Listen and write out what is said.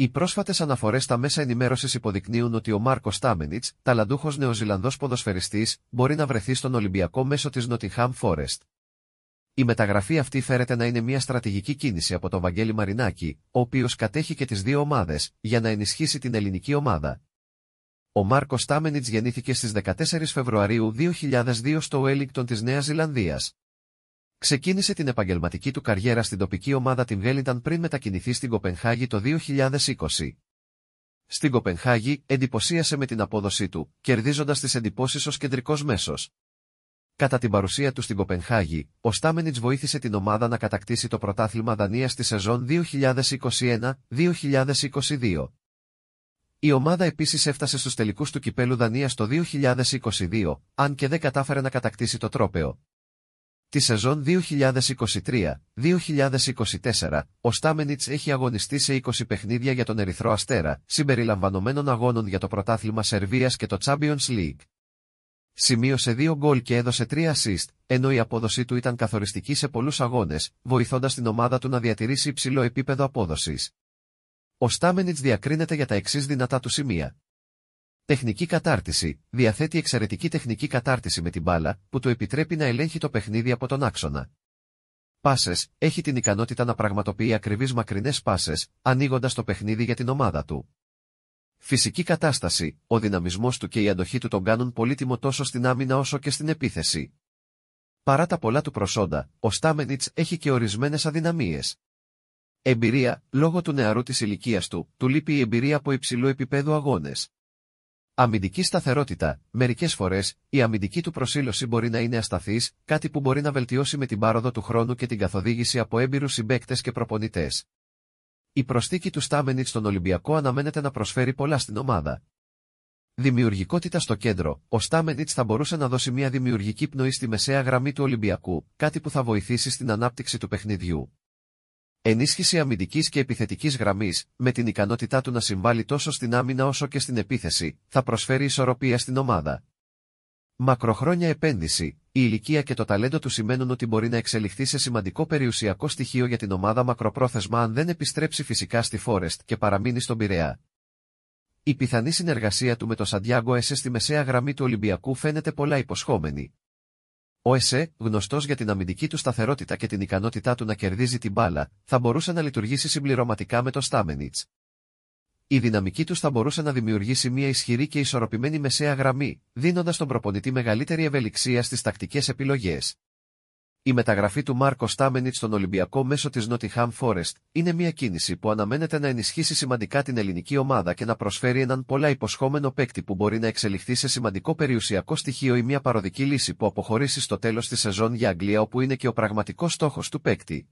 Οι πρόσφατες αναφορές στα μέσα ενημέρωσης υποδεικνύουν ότι ο Μάρκος Τάμενιτ, ταλαντούχος νεοζηλανδός ποδοσφαιριστής, μπορεί να βρεθεί στον Ολυμπιακό μέσω της Νότιχαμ Φόρεστ. Η μεταγραφή αυτή φέρεται να είναι μια στρατηγική κίνηση από τον Βαγγέλη Μαρινάκη, ο οποίος κατέχει και τις δύο ομάδες, για να ενισχύσει την ελληνική ομάδα. Ο Μάρκος Τάμενιτ γεννήθηκε στις 14 Φεβρουαρίου 2002 στο Wellington της Νέας Ζηλανδίας. Ξεκίνησε την επαγγελματική του καριέρα στην τοπική ομάδα την Γέλινταν πριν μετακινηθεί στην Κοπενχάγη το 2020. Στην Κοπενχάγη εντυπωσίασε με την απόδοσή του, κερδίζοντας τις εντυπώσεις ως κεντρικός μέσος. Κατά την παρουσία του στην Κοπενχάγη, ο Στάμενιτ βοήθησε την ομάδα να κατακτήσει το πρωτάθλημα Δανίας στη σεζόν 2021-2022. Η ομάδα επίσης έφτασε στους τελικούς του κυπέλου Δανίας το 2022, αν και δεν κατάφερε να κατακτήσει το τρόπεο. Τη σεζόν 2023-2024, ο Στάμενιτς έχει αγωνιστεί σε 20 παιχνίδια για τον Ερυθρό Αστέρα, συμπεριλαμβανομένων αγώνων για το πρωτάθλημα Σερβίας και το Champions League. Σημείωσε 2 γκολ και έδωσε 3 assist, ενώ η απόδοσή του ήταν καθοριστική σε πολλούς αγώνες, βοηθώντας την ομάδα του να διατηρήσει υψηλό επίπεδο απόδοσης. Ο Στάμενιτς διακρίνεται για τα εξής δυνατά του σημεία. Τεχνική κατάρτιση. Διαθέτει εξαιρετική τεχνική κατάρτιση με την μπάλα, που του επιτρέπει να ελέγχει το παιχνίδι από τον άξονα. Πάσες. Έχει την ικανότητα να πραγματοποιεί ακριβείς μακρινές πάσες, ανοίγοντας το παιχνίδι για την ομάδα του. Φυσική κατάσταση. Ο δυναμισμός του και η αντοχή του τον κάνουν πολύτιμο τόσο στην άμυνα όσο και στην επίθεση. Παρά τα πολλά του προσόντα, ο Στάμενιτ έχει και ορισμένες αδυναμίες. Εμπειρία. Λόγω του νεαρού της ηλικίας του, του λείπει η εμπειρία από υψηλού επίπεδου αγώνες. Αμυντική σταθερότητα. Μερικές φορές, η αμυντική του προσήλωση μπορεί να είναι ασταθής, κάτι που μπορεί να βελτιώσει με την πάροδο του χρόνου και την καθοδήγηση από έμπειρους συμπαίκτες και προπονητές. Η προσθήκη του Στάμενιτ στον Ολυμπιακό αναμένεται να προσφέρει πολλά στην ομάδα. Δημιουργικότητα στο κέντρο. Ο Στάμενιτ θα μπορούσε να δώσει μια δημιουργική πνοή στη μεσαία γραμμή του Ολυμπιακού, κάτι που θα βοηθήσει στην ανάπτυξη του παιχνιδιού. Ενίσχυση αμυντικής και επιθετικής γραμμής, με την ικανότητά του να συμβάλλει τόσο στην άμυνα όσο και στην επίθεση, θα προσφέρει ισορροπία στην ομάδα. Μακροχρόνια επένδυση, η ηλικία και το ταλέντο του σημαίνουν ότι μπορεί να εξελιχθεί σε σημαντικό περιουσιακό στοιχείο για την ομάδα μακροπρόθεσμα αν δεν επιστρέψει φυσικά στη Φόρεστ και παραμείνει στον Πειραιά. Η πιθανή συνεργασία του με τον Σαντιάγκο Εσέ στη μεσαία γραμμή του Ολυμπιακού φαίνεται πολλά υποσχόμενη. Ο ΕΣΕ, γνωστός για την αμυντική του σταθερότητα και την ικανότητά του να κερδίζει την μπάλα, θα μπορούσε να λειτουργήσει συμπληρωματικά με το Στάμενιτ. Η δυναμική τους θα μπορούσε να δημιουργήσει μια ισχυρή και ισορροπημένη μεσαία γραμμή, δίνοντας τον προπονητή μεγαλύτερη ευελιξία στις τακτικές επιλογές. Η μεταγραφή του Μάρκο Στάμενιτ στον Ολυμπιακό μέσω της Νότιχαμ Φόρεστ είναι μια κίνηση που αναμένεται να ενισχύσει σημαντικά την ελληνική ομάδα και να προσφέρει έναν πολλά υποσχόμενο παίκτη που μπορεί να εξελιχθεί σε σημαντικό περιουσιακό στοιχείο ή μια παροδική λύση που αποχωρήσει στο τέλος της σεζόν για Αγγλία όπου είναι και ο πραγματικός στόχος του παίκτη.